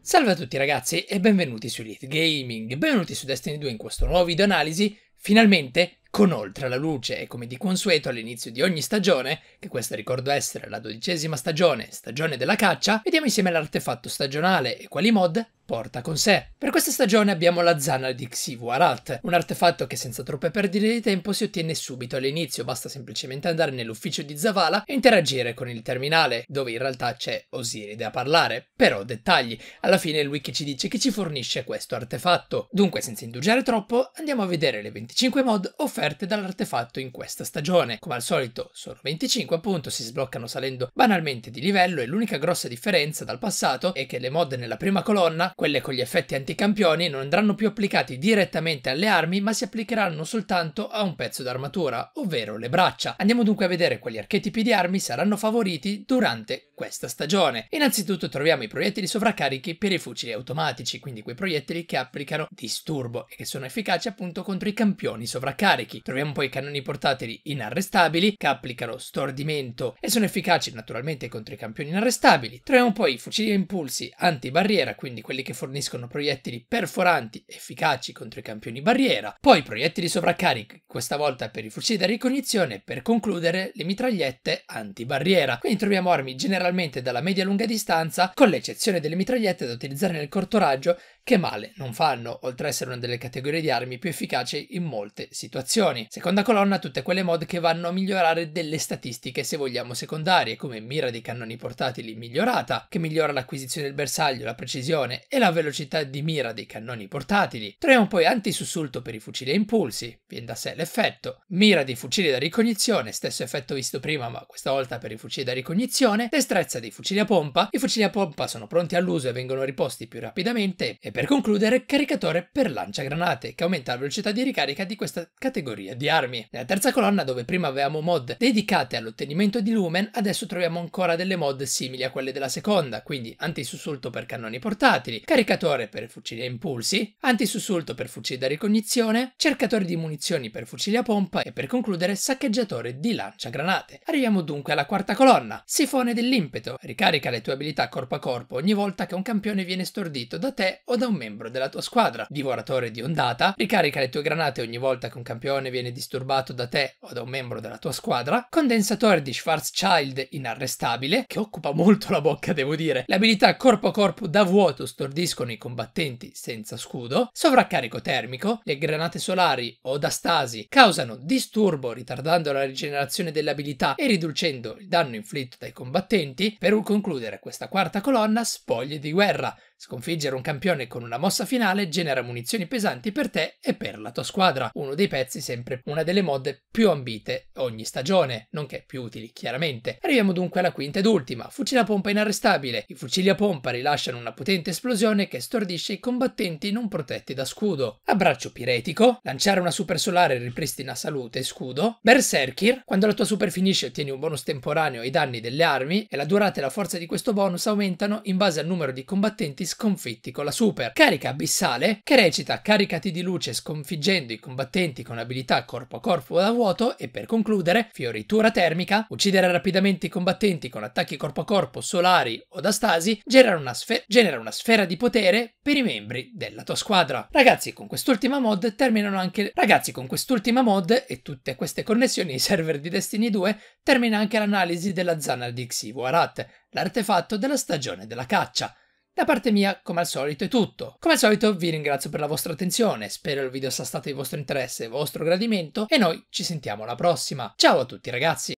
Salve a tutti ragazzi e benvenuti su Elite Gaming, benvenuti su Destiny 2 in questo nuovo video analisi, finalmente con Oltre la Luce e come di consueto all'inizio di ogni stagione, che questa ricordo essere la dodicesima stagione, stagione della caccia, vediamo insieme l'artefatto stagionale e quali mod porta con sé. Per questa stagione abbiamo la Zana di Xivuarat, un artefatto che senza troppe perdite di tempo si ottiene subito all'inizio, basta semplicemente andare nell'ufficio di Zavala e interagire con il terminale, dove in realtà c'è Osiride a parlare. Però dettagli, alla fine il wiki ci dice che ci fornisce questo artefatto. Dunque senza indugiare troppo andiamo a vedere le 25 mod offerte offerte dall'artefatto in questa stagione. Come al solito sono 25 appunto, si sbloccano salendo banalmente di livello e l'unica grossa differenza dal passato è che le mod nella prima colonna, quelle con gli effetti anticampioni, non andranno più applicati direttamente alle armi ma si applicheranno soltanto a un pezzo d'armatura, ovvero le braccia. Andiamo dunque a vedere quali archetipi di armi saranno favoriti durante questa stagione. Innanzitutto troviamo i proiettili sovraccarichi per i fucili automatici, quindi quei proiettili che applicano disturbo e che sono efficaci appunto contro i campioni sovraccarichi carichi. Troviamo poi i cannoni portatili inarrestabili che applicano stordimento e sono efficaci naturalmente contro i campioni inarrestabili. Troviamo poi i fucili a impulsi antibarriera, quindi quelli che forniscono proiettili perforanti efficaci contro i campioni barriera. Poi proiettili sovraccarichi, questa volta per i fucili da ricognizione e per concludere le mitragliette antibarriera. Quindi troviamo armi generalmente dalla media-lunga distanza, con l'eccezione delle mitragliette da utilizzare nel corto raggio che male non fanno, oltre ad essere una delle categorie di armi più efficaci in molte situazioni. Seconda colonna, tutte quelle mod che vanno a migliorare delle statistiche, se vogliamo, secondarie, come mira dei cannoni portatili migliorata, che migliora l'acquisizione del bersaglio, la precisione e la velocità di mira dei cannoni portatili. Troviamo poi antisussulto per i fucili a impulsi, viene da sé l'effetto. Mira dei fucili da ricognizione, stesso effetto visto prima, ma questa volta per i fucili da ricognizione. Destrezza dei fucili a pompa, i fucili a pompa sono pronti all'uso e vengono riposti più rapidamente e per per concludere, caricatore per lanciagranate, che aumenta la velocità di ricarica di questa categoria di armi. Nella terza colonna, dove prima avevamo mod dedicate all'ottenimento di lumen, adesso troviamo ancora delle mod simili a quelle della seconda, quindi antisussulto per cannoni portatili, caricatore per fucili a impulsi, antisussulto per fucili da ricognizione, cercatore di munizioni per fucili a pompa e per concludere saccheggiatore di lanciagranate. Arriviamo dunque alla quarta colonna, sifone dell'impeto, ricarica le tue abilità corpo a corpo ogni volta che un campione viene stordito da te o da un membro della tua squadra. Divoratore di ondata, ricarica le tue granate ogni volta che un campione viene disturbato da te o da un membro della tua squadra. Condensatore di Schwarzschild inarrestabile, che occupa molto la bocca devo dire. Le abilità corpo a corpo da vuoto stordiscono i combattenti senza scudo. Sovraccarico termico, le granate solari o da stasi causano disturbo ritardando la rigenerazione delle abilità e riducendo il danno inflitto dai combattenti. Per concludere questa quarta colonna, spoglie di guerra, Sconfiggere un campione con una mossa finale genera munizioni pesanti per te e per la tua squadra, uno dei pezzi sempre una delle mod più ambite ogni stagione, nonché più utili chiaramente. Arriviamo dunque alla quinta ed ultima, fucile a pompa inarrestabile. I fucili a pompa rilasciano una potente esplosione che stordisce i combattenti non protetti da scudo. Abbraccio piretico, lanciare una super solare ripristina salute e scudo. Berserkir, quando la tua super finisce ottieni un bonus temporaneo ai danni delle armi e la durata e la forza di questo bonus aumentano in base al numero di combattenti sconfitti con la super. Carica abissale che recita caricati di luce sconfiggendo i combattenti con abilità corpo a corpo da vuoto e per concludere fioritura termica, uccidere rapidamente i combattenti con attacchi corpo a corpo solari o da stasi genera una, sfe- genera una sfera di potere per i membri della tua squadra. Ragazzi con quest'ultima mod terminano anche... Ragazzi con quest'ultima mod e tutte queste connessioni ai server di Destiny 2 termina anche l'analisi della zanna di Xivo Arat, l'artefatto della stagione della caccia. Da parte mia, come al solito, è tutto. Come al solito vi ringrazio per la vostra attenzione, spero il video sia stato di vostro interesse e vostro gradimento e noi ci sentiamo alla prossima. Ciao a tutti ragazzi!